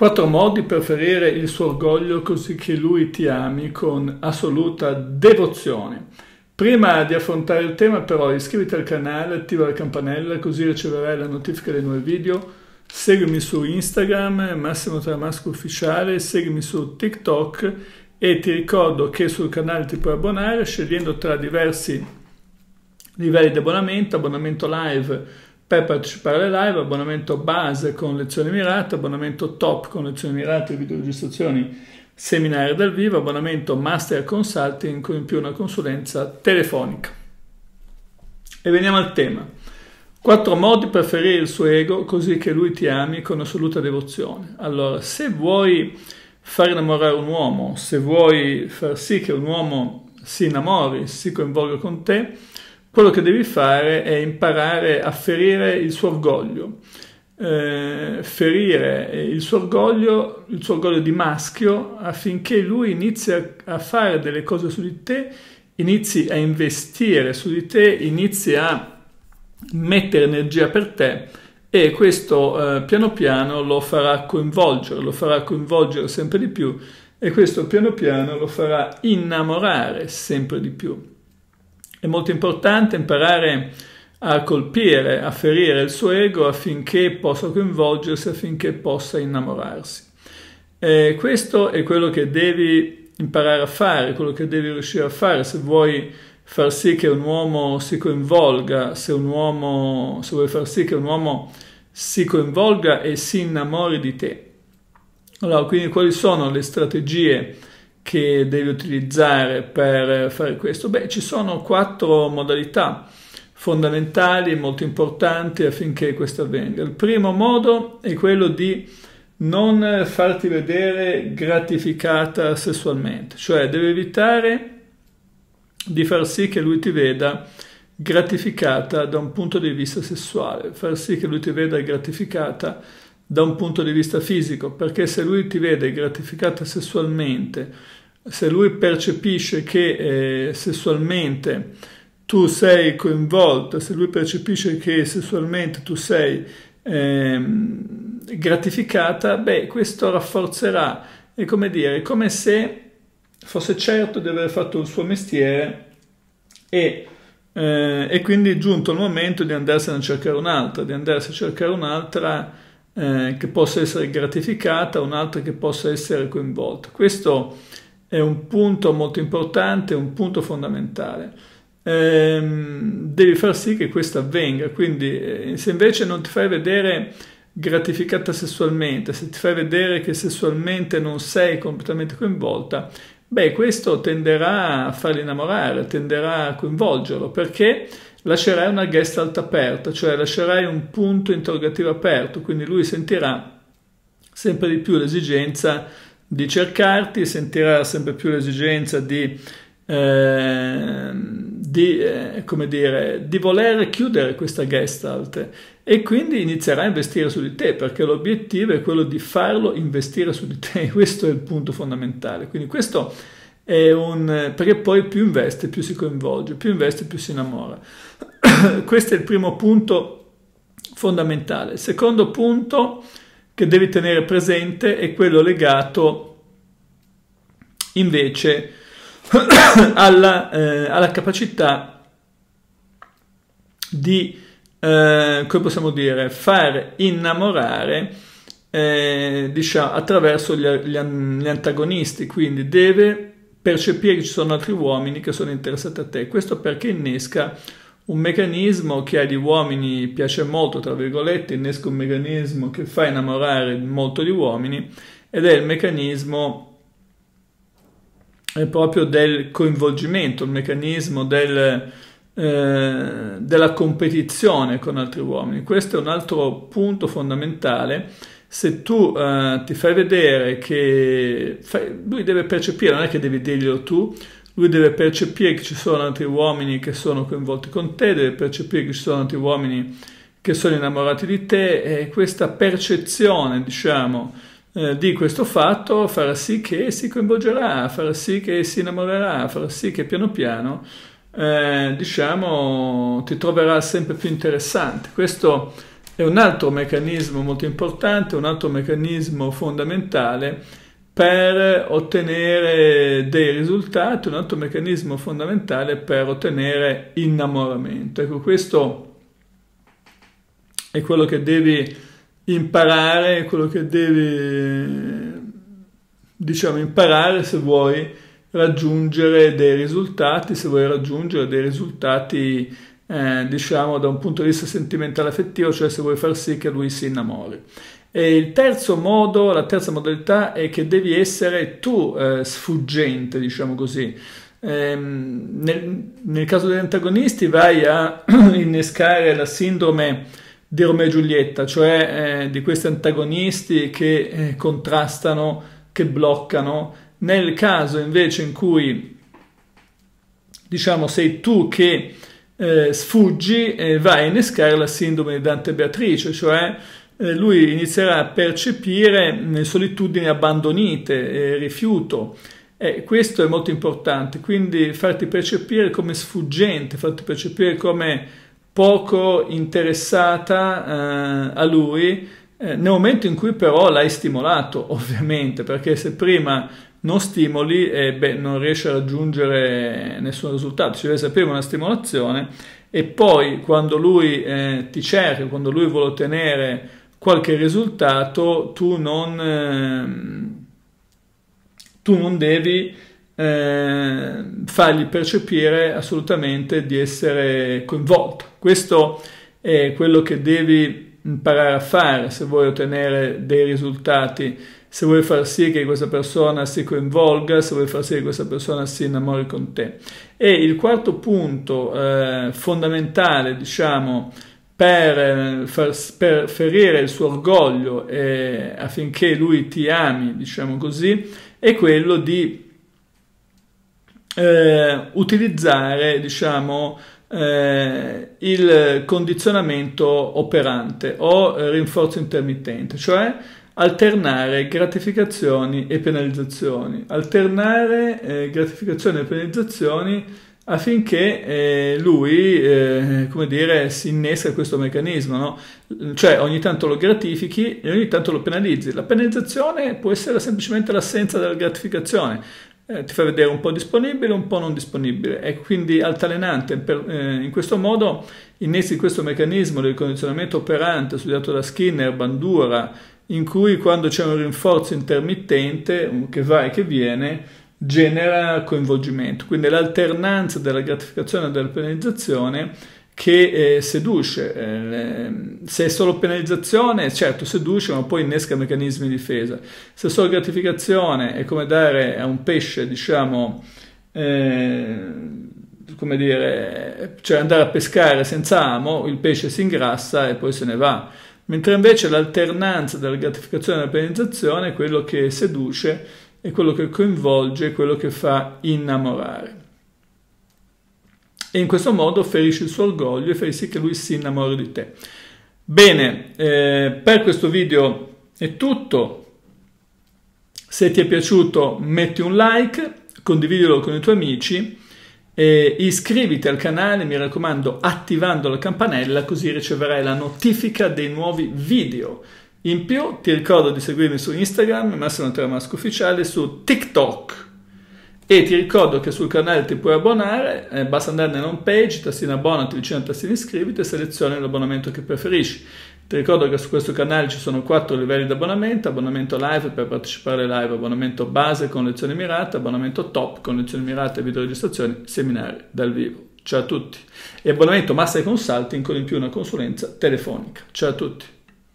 Quattro modi per ferire il suo orgoglio così che lui ti ami con assoluta devozione. Prima di affrontare il tema però iscriviti al canale, attiva la campanella così riceverai la notifica dei nuovi video. Seguimi su Instagram, Massimo Tramasco Ufficiale, seguimi su TikTok e ti ricordo che sul canale ti puoi abbonare scegliendo tra diversi livelli di abbonamento, abbonamento live per partecipare alle live, abbonamento base con lezioni mirate, abbonamento top con lezioni mirate, videoregistrazioni, seminari dal vivo, abbonamento master consulting con in più una consulenza telefonica. E veniamo al tema. Quattro modi per ferire il suo ego così che lui ti ami con assoluta devozione. Allora, se vuoi far innamorare un uomo, se vuoi far sì che un uomo si innamori, si coinvolga con te, quello che devi fare è imparare a ferire il suo orgoglio. Eh, ferire il suo orgoglio, il suo orgoglio di maschio, affinché lui inizi a, a fare delle cose su di te, inizi a investire su di te, inizi a mettere energia per te e questo eh, piano piano lo farà coinvolgere, lo farà coinvolgere sempre di più e questo piano piano lo farà innamorare sempre di più. È molto importante imparare a colpire, a ferire il suo ego affinché possa coinvolgersi, affinché possa innamorarsi. E questo è quello che devi imparare a fare, quello che devi riuscire a fare se vuoi far sì che un uomo si coinvolga, se, uomo, se vuoi far sì che un uomo si coinvolga e si innamori di te. Allora, quindi quali sono le strategie? che devi utilizzare per fare questo? Beh, ci sono quattro modalità fondamentali e molto importanti affinché questo avvenga. Il primo modo è quello di non farti vedere gratificata sessualmente, cioè devi evitare di far sì che lui ti veda gratificata da un punto di vista sessuale, far sì che lui ti veda gratificata da un punto di vista fisico, perché se lui ti vede gratificata sessualmente, se lui percepisce che eh, sessualmente tu sei coinvolta, se lui percepisce che sessualmente tu sei eh, gratificata, beh, questo rafforzerà, è come dire, come se fosse certo di aver fatto il suo mestiere e eh, e quindi è giunto il momento di andarsene a cercare un'altra, di andarsene a cercare un'altra eh, che possa essere gratificata, un'altra che possa essere coinvolta. Questo è un punto molto importante, un punto fondamentale. Ehm, devi far sì che questo avvenga, quindi eh, se invece non ti fai vedere gratificata sessualmente, se ti fai vedere che sessualmente non sei completamente coinvolta, beh questo tenderà a farli innamorare, tenderà a coinvolgerlo perché lascerai una gestalt aperta, cioè lascerai un punto interrogativo aperto, quindi lui sentirà sempre di più l'esigenza di cercarti, sentirà sempre più l'esigenza di, eh, di, eh, di, voler chiudere questa gestalt e quindi inizierà a investire su di te perché l'obiettivo è quello di farlo investire su di te, questo è il punto fondamentale. Quindi questo un, perché poi più investe, più si coinvolge, più investe, più si innamora. Questo è il primo punto fondamentale. Il secondo punto che devi tenere presente è quello legato invece alla, eh, alla capacità di, eh, come possiamo dire, far innamorare eh, diciamo, attraverso gli, gli antagonisti, quindi deve percepire che ci sono altri uomini che sono interessati a te. Questo perché innesca un meccanismo che agli uomini piace molto, tra virgolette, innesca un meccanismo che fa innamorare molto gli uomini ed è il meccanismo proprio del coinvolgimento, il meccanismo del, eh, della competizione con altri uomini. Questo è un altro punto fondamentale se tu eh, ti fai vedere che fai, lui deve percepire, non è che devi dirglielo tu, lui deve percepire che ci sono altri uomini che sono coinvolti con te, deve percepire che ci sono altri uomini che sono innamorati di te e questa percezione, diciamo, eh, di questo fatto farà sì che si coinvolgerà, farà sì che si innamorerà, farà sì che piano piano, eh, diciamo, ti troverà sempre più interessante. Questo è un altro meccanismo molto importante, un altro meccanismo fondamentale per ottenere dei risultati, un altro meccanismo fondamentale per ottenere innamoramento. Ecco, questo è quello che devi imparare, è quello che devi, diciamo, imparare se vuoi raggiungere dei risultati, se vuoi raggiungere dei risultati eh, diciamo da un punto di vista sentimentale affettivo, cioè se vuoi far sì che lui si innamori. E il terzo modo, la terza modalità è che devi essere tu eh, sfuggente, diciamo così. Ehm, nel, nel, caso degli antagonisti vai a innescare la sindrome di Romeo e Giulietta, cioè eh, di questi antagonisti che eh, contrastano, che bloccano. Nel caso invece in cui diciamo sei tu che eh, sfuggi e va a innescare la sindrome di Dante Beatrice, cioè eh, lui inizierà a percepire mm, solitudini abbandonite, rifiuto. E questo è molto importante, quindi farti percepire come sfuggente, farti percepire come poco interessata eh, a lui, eh, nel momento in cui però l'hai stimolato, ovviamente, perché se prima non stimoli e beh, non riesci a raggiungere nessun risultato, ci deve sapere una stimolazione e poi quando lui eh, ti cerca, quando lui vuole ottenere qualche risultato, tu non, eh, tu non devi eh, fargli percepire assolutamente di essere coinvolto. Questo è quello che devi imparare a fare se vuoi ottenere dei risultati se vuoi far sì che questa persona si coinvolga, se vuoi far sì che questa persona si innamori con te. E il quarto punto eh, fondamentale, diciamo, per, eh, far, per, ferire il suo orgoglio eh, affinché lui ti ami, diciamo così, è quello di eh, utilizzare, diciamo, eh, il condizionamento operante o rinforzo intermittente, cioè alternare gratificazioni e penalizzazioni, alternare eh, gratificazioni e penalizzazioni affinché eh, lui, eh, come dire, si innesca questo meccanismo, no? Cioè ogni tanto lo gratifichi e ogni tanto lo penalizzi. La penalizzazione può essere semplicemente l'assenza della gratificazione, eh, ti fa vedere un po' disponibile, un po' non disponibile. È quindi altalenante. Per, eh, in questo modo innesti questo meccanismo del condizionamento operante studiato da Skinner, Bandura in cui quando c'è un rinforzo intermittente che va e che viene genera coinvolgimento. Quindi l'alternanza della gratificazione e della penalizzazione che eh, seduce. Eh, se è solo penalizzazione, certo, seduce, ma poi innesca meccanismi di difesa. Se è solo gratificazione è come dare a un pesce, diciamo, eh, come dire, cioè andare a pescare senza amo, il pesce si ingrassa e poi se ne va mentre invece l'alternanza della gratificazione e della penalizzazione è quello che seduce, è quello che coinvolge, è quello che fa innamorare. E in questo modo ferisci il suo orgoglio e fai sì che lui si innamori di te. Bene, eh, per questo video è tutto. Se ti è piaciuto metti un like, condividilo con i tuoi amici e iscriviti al canale, mi raccomando, attivando la campanella così riceverai la notifica dei nuovi video. In più ti ricordo di seguirmi su Instagram, Massimo Tramasco Ufficiale, su TikTok e ti ricordo che sul canale ti puoi abbonare, eh, basta andare nella home page, tassina abbonati, vicino a tassino iscriviti e selezioni l'abbonamento che preferisci. Ti ricordo che su questo canale ci sono quattro livelli di abbonamento, abbonamento live per partecipare live, abbonamento base con lezioni mirate, abbonamento top con lezioni mirate, videoregistrazioni, seminari dal vivo. Ciao a tutti. E abbonamento massa e consulting con in più una consulenza telefonica. Ciao a tutti.